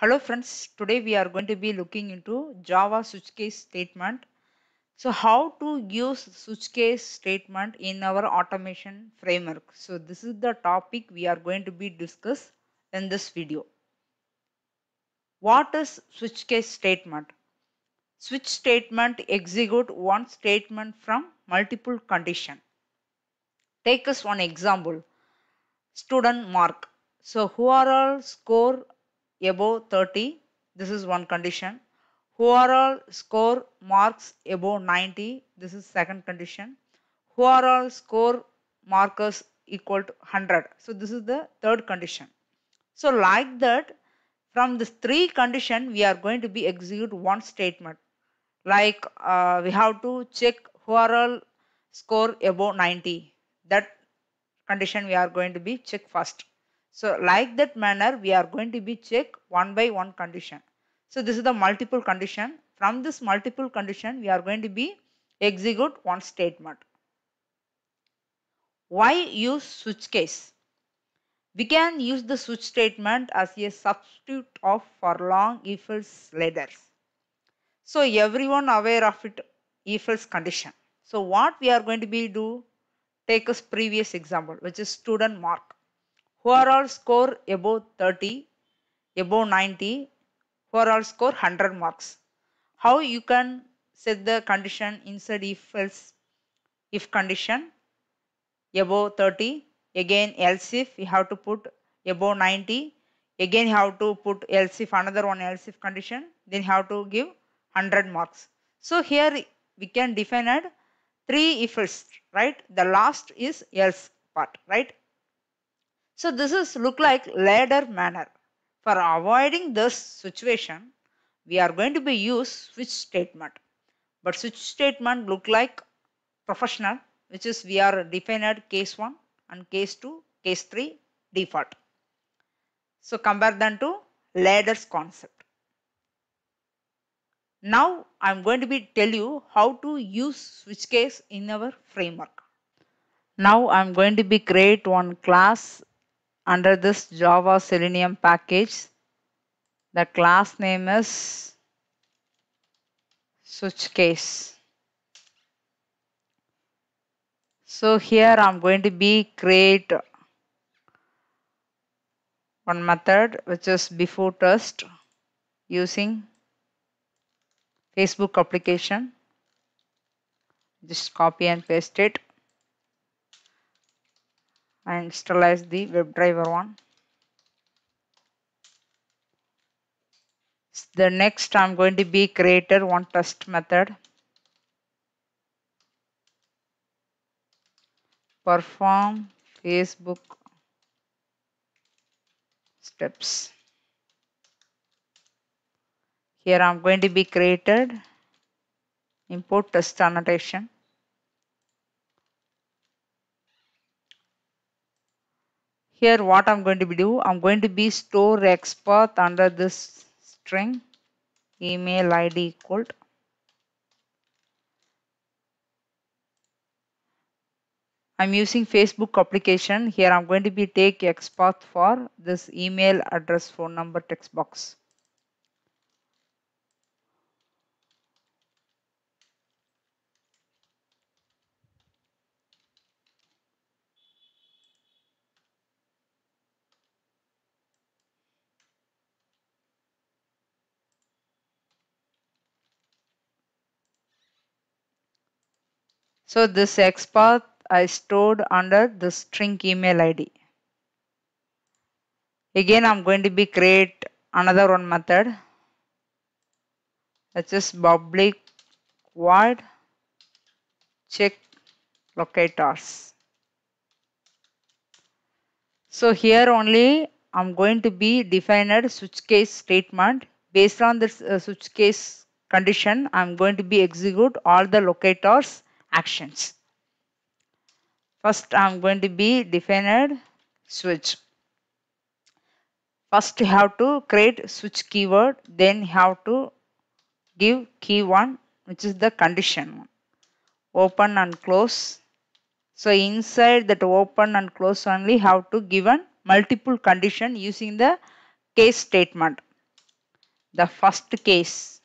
Hello friends, today we are going to be looking into Java switch case statement. So how to use switch case statement in our automation framework. So this is the topic we are going to be discuss in this video. What is switch case statement? Switch statement execute one statement from multiple condition. Take us one example. Student mark. So who are all score above 30, this is one condition. Who are all score marks above 90, this is second condition. Who are all score markers equal to 100. So this is the third condition. So like that, from this three condition, we are going to be execute one statement. Like uh, we have to check who are all score above 90. That condition we are going to be check first. So like that manner we are going to be check one by one condition. So this is the multiple condition. From this multiple condition we are going to be execute one statement. Why use switch case? We can use the switch statement as a substitute of for long if else ladders. So everyone aware of it if else condition. So what we are going to be do take us previous example which is student mark who are all score above 30, above 90, who are all score 100 marks. How you can set the condition inside if else if condition above 30 again else if you have to put above 90 again you have to put else if another one else if condition then you have to give 100 marks so here we can define at three if else right the last is else part right so this is look like ladder manner. For avoiding this situation, we are going to be use switch statement. But switch statement look like professional, which is we are defined case 1 and case 2, case 3 default. So compare them to ladders concept. Now I am going to be tell you how to use switch case in our framework. Now I am going to be create one class under this Java Selenium package. The class name is switchcase. So here I'm going to be create one method which is before test using Facebook application. Just copy and paste it. I install as the WebDriver one. The next I'm going to be created one test method. Perform Facebook steps. Here I'm going to be created import test annotation. here what I'm going to be do I'm going to be store X under this string email id equal I'm using Facebook application. Here I'm going to be take XPath for this email address phone number text box. So this XPath I stored under the string email ID. Again I'm going to be create another one method. That's just public void check locators. So here only I'm going to be defined switch case statement. Based on this uh, switch case condition, I'm going to be execute all the locators actions. First, I am going to be defined switch. First, you have to create switch keyword, then you have to give key one, which is the condition one. Open and close. So inside that open and close only have to given multiple condition using the case statement. The first case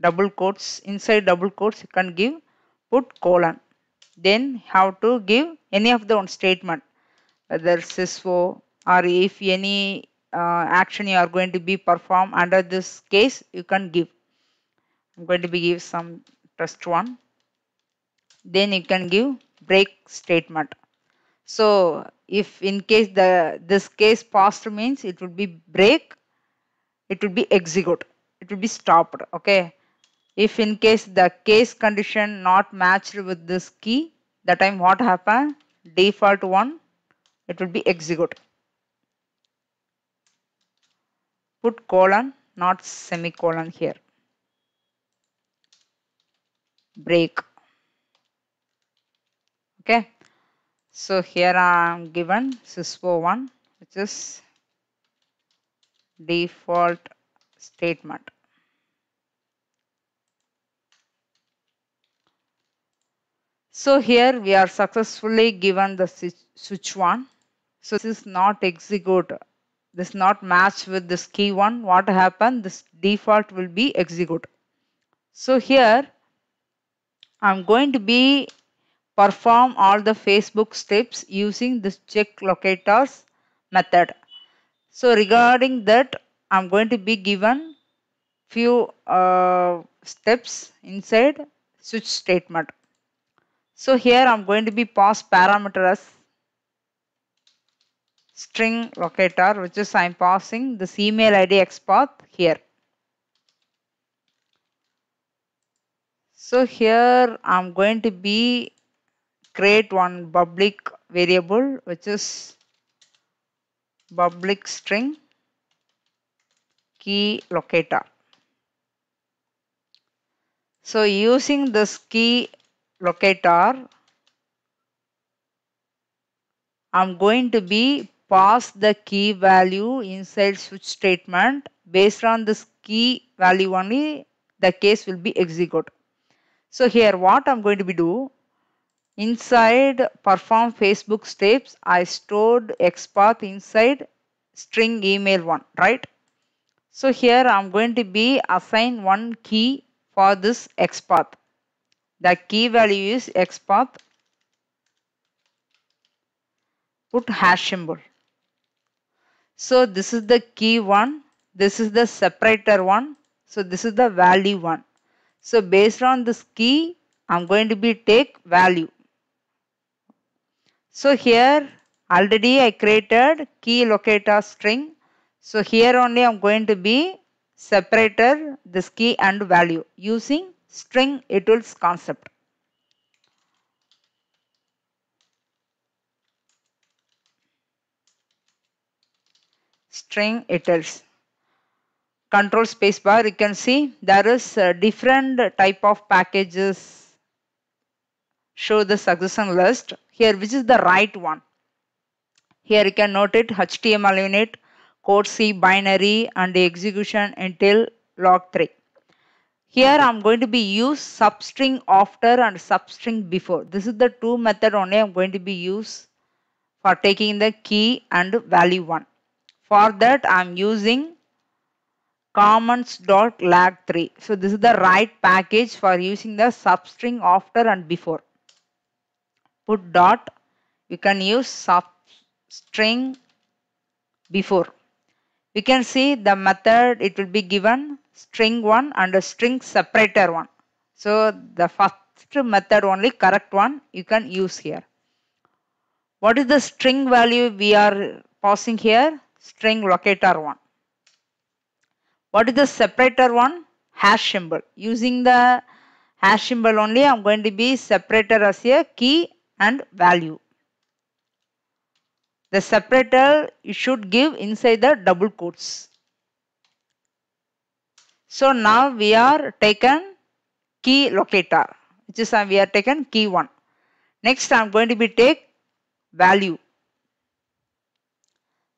double quotes inside double quotes you can give put colon. Then have to give any of the one statement whether for. or if any uh, action you are going to be performed under this case you can give. I'm going to be give some test one. Then you can give break statement. So if in case the this case passed means it would be break, it would be execute, it would be stopped. Okay if in case the case condition not matched with this key that time what happen default one it will be execute put colon not semicolon here break okay so here I am given syspo one which is default statement So here we are successfully given the switch 1. So this is not execute. This not match with this key 1. What happened? This default will be execute. So here I am going to be perform all the Facebook steps using this check locators method. So regarding that I am going to be given few uh, steps inside switch statement. So here I'm going to be pass parameter as string locator which is I'm passing this email id xpath here. So here I'm going to be create one public variable which is public string key locator. So using this key Locator. i I'm going to be pass the key value inside switch statement. Based on this key value only, the case will be executed. So here what I'm going to be do, inside perform Facebook steps, I stored XPath inside string email one, right? So here I'm going to be assign one key for this XPath. The key value is XPath. Put hash symbol. So this is the key one. This is the separator one. So this is the value one. So based on this key, I'm going to be take value. So here already I created key locator string. So here only I'm going to be separator this key and value using string etuls concept. String etuls. Control spacebar, you can see there is different type of packages show the suggestion list here which is the right one. Here you can note it HTML unit, code C binary and the execution until log 3. Here I am going to be use substring after and substring before. This is the two method only I am going to be use for taking the key and value 1. For that I am using lag 3 So this is the right package for using the substring after and before. Put dot. You can use substring before. We can see the method it will be given string 1 and a string separator 1. So the first method only correct one you can use here. What is the string value we are passing here? String locator 1. What is the separator 1? Hash symbol. Using the hash symbol only I am going to be separator as a key and value. The separator you should give inside the double quotes. So now we are taken key locator which is uh, we are taken key 1. Next I am going to be take value.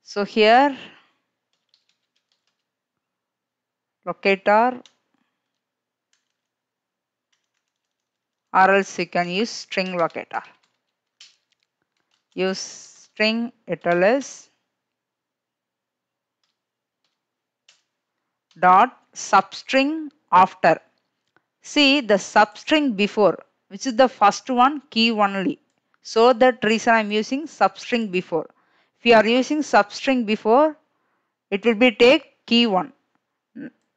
So here locator or else you can use string locator. Use string it is dot substring after. See the substring before which is the first one key only. So that reason I am using substring before. If you are using substring before it will be take key 1.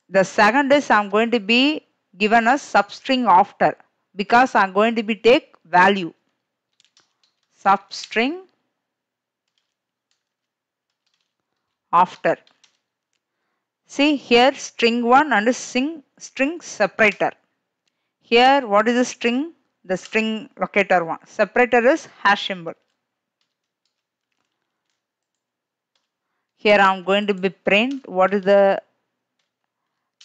The second is I am going to be given a substring after because I am going to be take value. Substring after. See here string 1 and sing string separator. Here what is the string? The string locator 1. Separator is hash symbol. Here I am going to be print what is the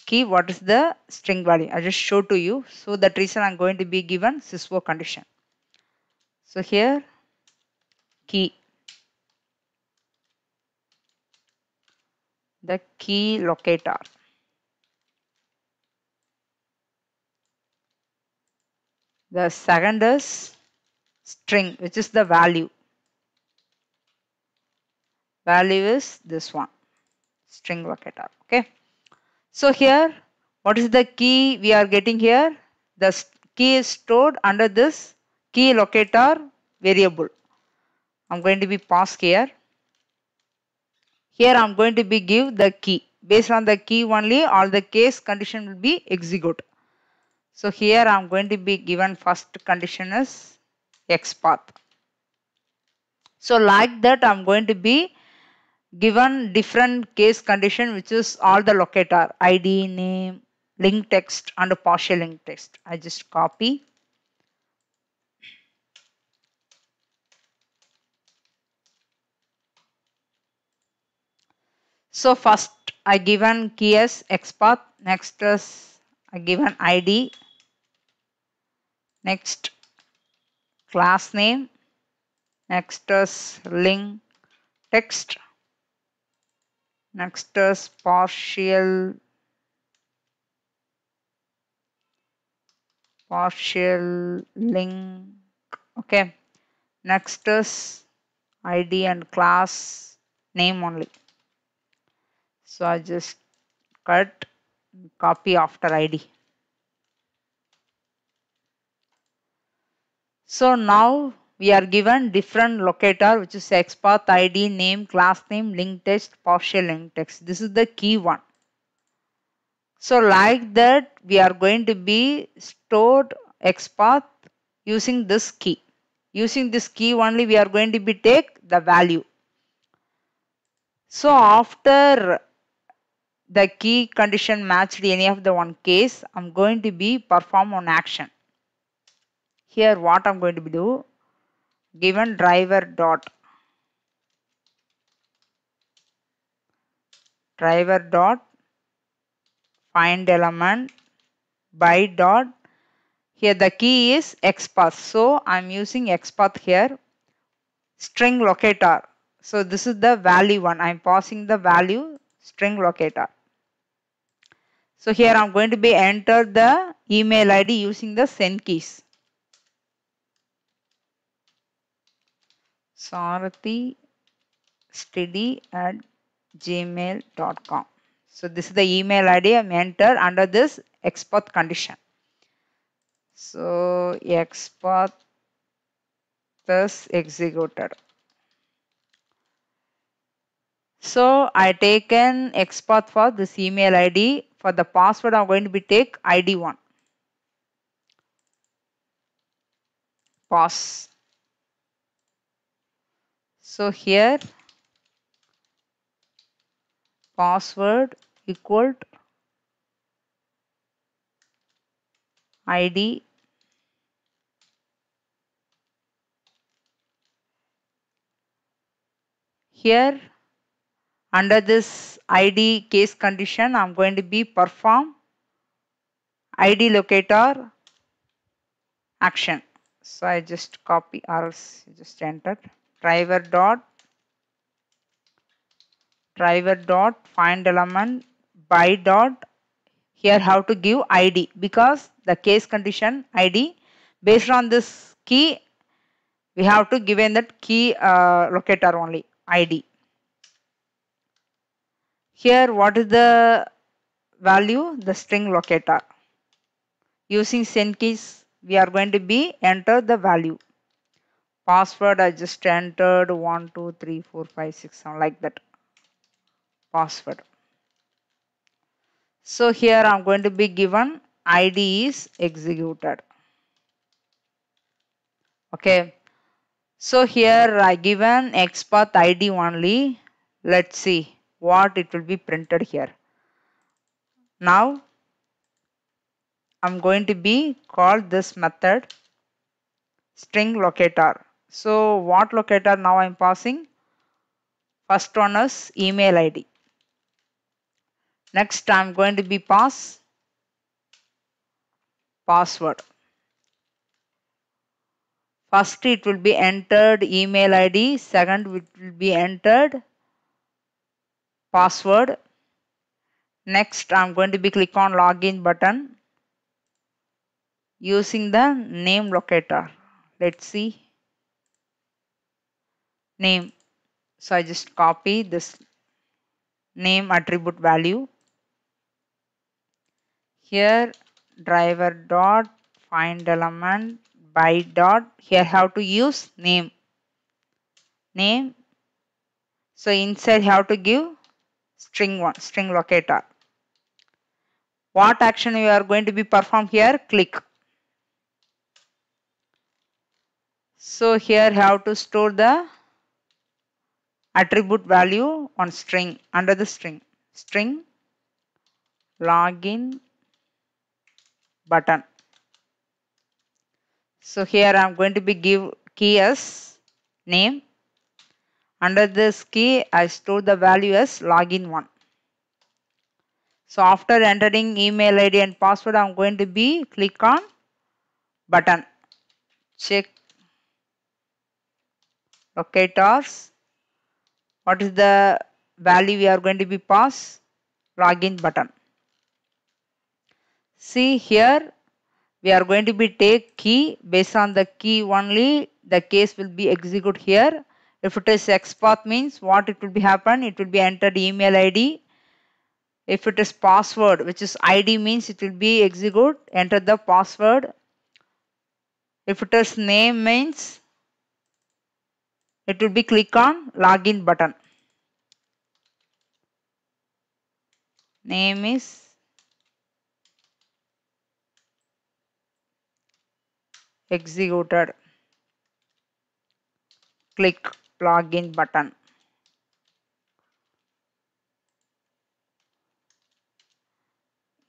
key, what is the string value. I just show to you. So that reason I am going to be given SysFo condition. So here key the key locator. The second is string which is the value. Value is this one string locator okay. So here what is the key we are getting here? The key is stored under this key locator variable. I'm going to be passed here. Here I am going to be give the key. Based on the key only all the case condition will be execute. So here I am going to be given first condition as x path. So like that I am going to be given different case condition which is all the locator id name link text and partial link text i just copy So first I given key as XPath, next is I given ID, next class name, next is link text, next is partial partial link okay next is id and class name only so I just cut copy after id so now we are given different locator which is xpath id name class name link text partial link text this is the key one so like that we are going to be stored xpath using this key using this key only we are going to be take the value so after the key condition matched any of the one case, I'm going to be perform on action. Here what I'm going to be do, given driver dot driver dot find element by dot here the key is xpath so I'm using xpath here string locator so this is the value one I'm passing the value string locator so here I'm going to be enter the email ID using the send keys. Sarathi study at gmail.com. So this is the email ID I'm enter under this export condition. So export thus executed. So I taken export for this email ID for the password, I'm going to be take ID1. Pass. So here password equal ID here under this ID case condition, I'm going to be perform ID locator action. So I just copy or else just entered driver dot driver dot find element by dot here how to give id because the case condition id based on this key we have to give in that key uh, locator only id here what is the value? The string locator. Using send keys we are going to be enter the value. Password I just entered 1, 2, 3, 4, 5, 6, 7 like that. Password. So here I am going to be given ID is executed. Okay. So here I given XPath ID only. Let's see what it will be printed here now I'm going to be called this method string locator so what locator now I'm passing first one is email ID next I'm going to be pass password first it will be entered email id second it will be entered password next i'm going to be click on login button using the name locator let's see name so i just copy this name attribute value here driver dot find element by dot here how to use name name so inside how to give string one string locator what action you are going to be performed here click so here how to store the attribute value on string under the string string login button so here i'm going to be give key as name under this key, I store the value as login1. So after entering email ID and password, I'm going to be click on button. Check locators. What is the value we are going to be pass? Login button. See here, we are going to be take key. Based on the key only, the case will be execute here. If it is XPath means what it will be happen? It will be entered email ID. If it is password which is ID means it will be execute enter the password. If it is name means it will be click on login button. Name is executed click login button.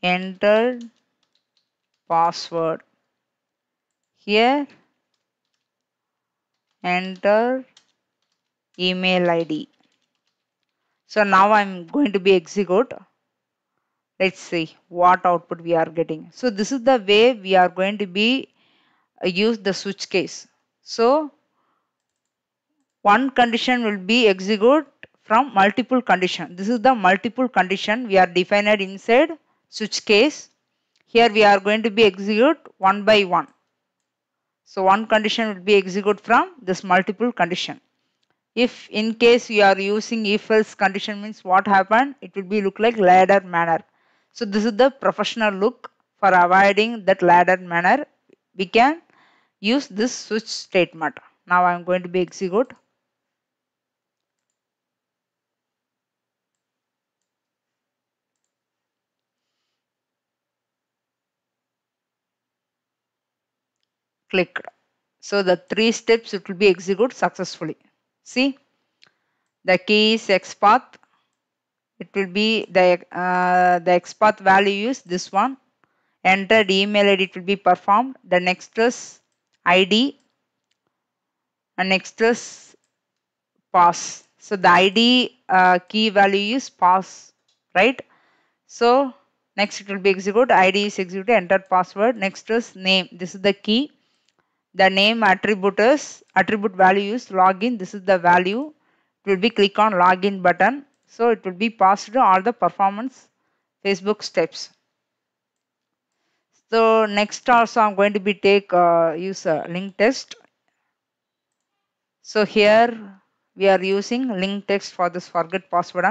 Enter password. Here enter email ID. So now I'm going to be execute. Let's see what output we are getting. So this is the way we are going to be uh, use the switch case. So one condition will be executed from multiple condition. This is the multiple condition we are defined inside switch case. Here we are going to be execute one by one. So one condition will be executed from this multiple condition. If in case you are using if else condition means what happened, it will be look like ladder manner. So this is the professional look for avoiding that ladder manner. We can use this switch statement. Now I am going to be execute clicked. So the three steps it will be executed successfully. See the key is XPath. It will be the uh, the XPath value is this one. Entered email ID it will be performed. The next is ID and next is pass. So the ID uh, key value is pass, right? So next it will be executed. ID is executed. Entered password. Next is name. This is the key the name attribute is attribute value is login this is the value it will be click on login button so it will be passed all the performance facebook steps so next also i'm going to be take uh, use a link test so here we are using link text for this forget password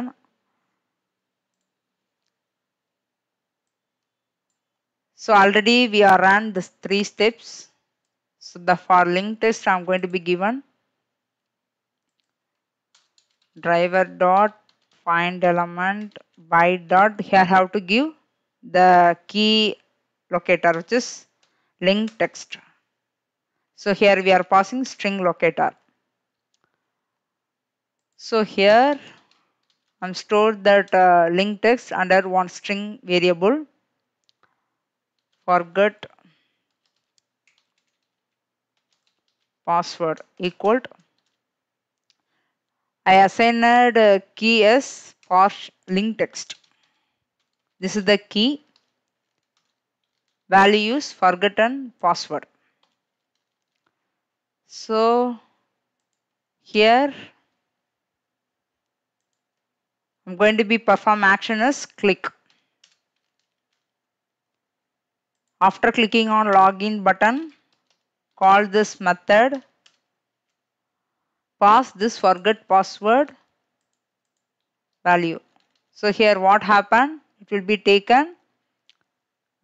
so already we are run this three steps so the for link test I'm going to be given driver dot find element by dot here have to give the key locator which is link text. So here we are passing string locator. So here I'm stored that uh, link text under one string variable. Forget password equal I assigned key as parse link text. This is the key values forgotten password. So here I'm going to be perform action as click. After clicking on login button, call this method pass this forget password value. So here what happened? It will be taken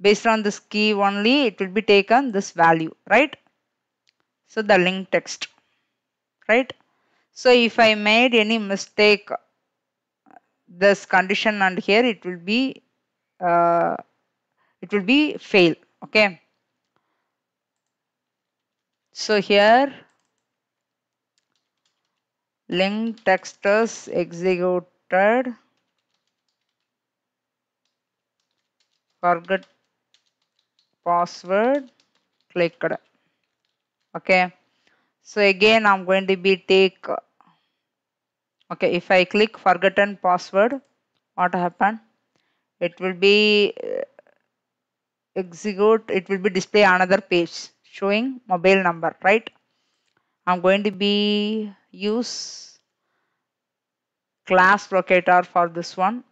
based on this key only it will be taken this value right. So the link text right. So if I made any mistake this condition and here it will be uh, it will be fail okay so here link text is executed forget password clicked okay so again I'm going to be take okay if I click forgotten password what happen it will be uh, execute it will be display another page showing mobile number right I'm going to be use class locator for this one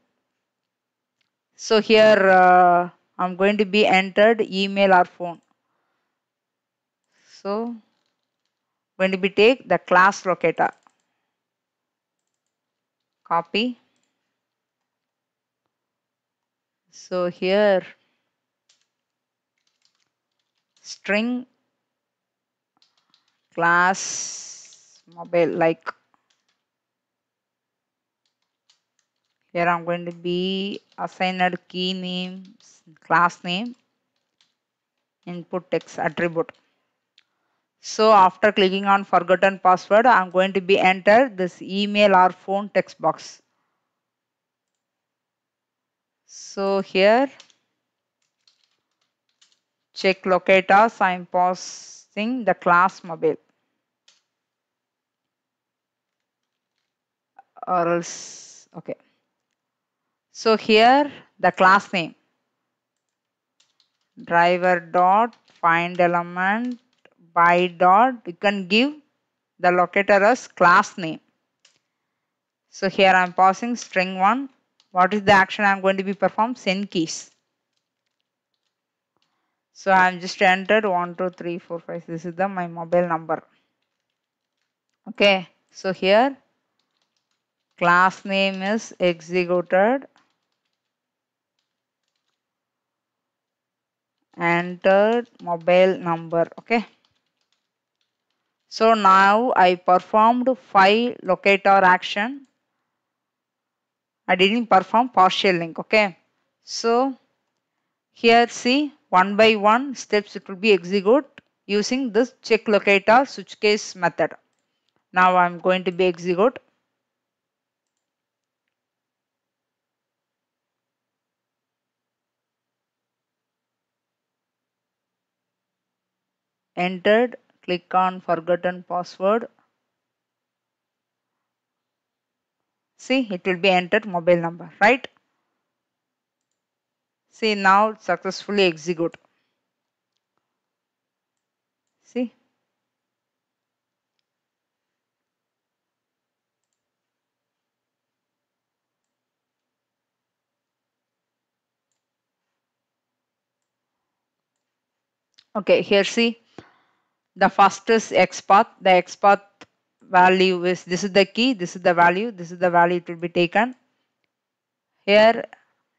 so here uh, I'm going to be entered email or phone so going to be take the class locator copy so here string class mobile like here I'm going to be assigned key name class name input text attribute so after clicking on forgotten password I'm going to be enter this email or phone text box so here check locators. I'm pause the class mobile or else okay so here the class name driver dot find element by dot you can give the locator as class name so here i'm passing string one what is the action i'm going to be perform send keys so I'm just entered 1, 2, 3, 4, 5. This is the my mobile number. Okay. So here class name is executed. Entered mobile number. Okay. So now I performed file locator action. I didn't perform partial link. Okay. So here see one by one steps it will be executed using this check locator switch case method. Now I am going to be execute. Entered, click on forgotten password. See, it will be entered mobile number, right? say now successfully execute see okay here see the fastest x path the x path value is this is the key this is the value this is the value it will be taken here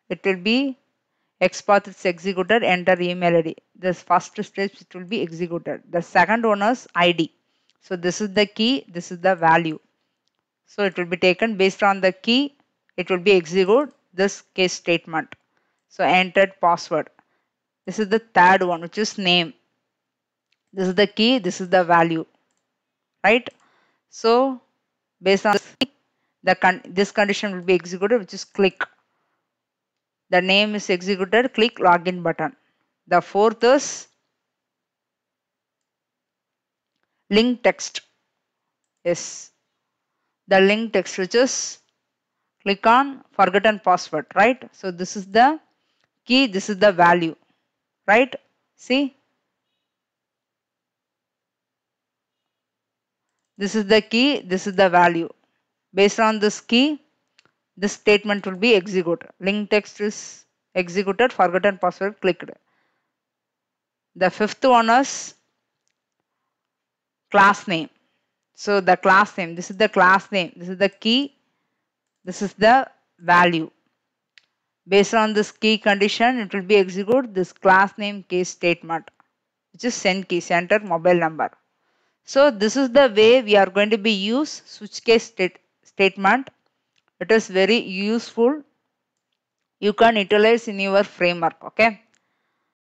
it will be XPath is executed, enter email ID. This first step it will be executed. The second one is ID. So this is the key, this is the value. So it will be taken based on the key, it will be executed this case statement. So entered password. This is the third one which is name. This is the key, this is the value. Right? So based on this, the con this condition will be executed which is click the name is executed, click login button. The fourth is link text. Yes. The link text which is click on forgotten password, right? So this is the key, this is the value, right? See? This is the key, this is the value. Based on this key, this statement will be executed. Link text is executed, forgotten password clicked. The fifth one is class name. So the class name, this is the class name, this is the key, this is the value. Based on this key condition, it will be executed this class name case statement, which is send key, center mobile number. So this is the way we are going to be use switch case state statement it is very useful you can utilize in your framework okay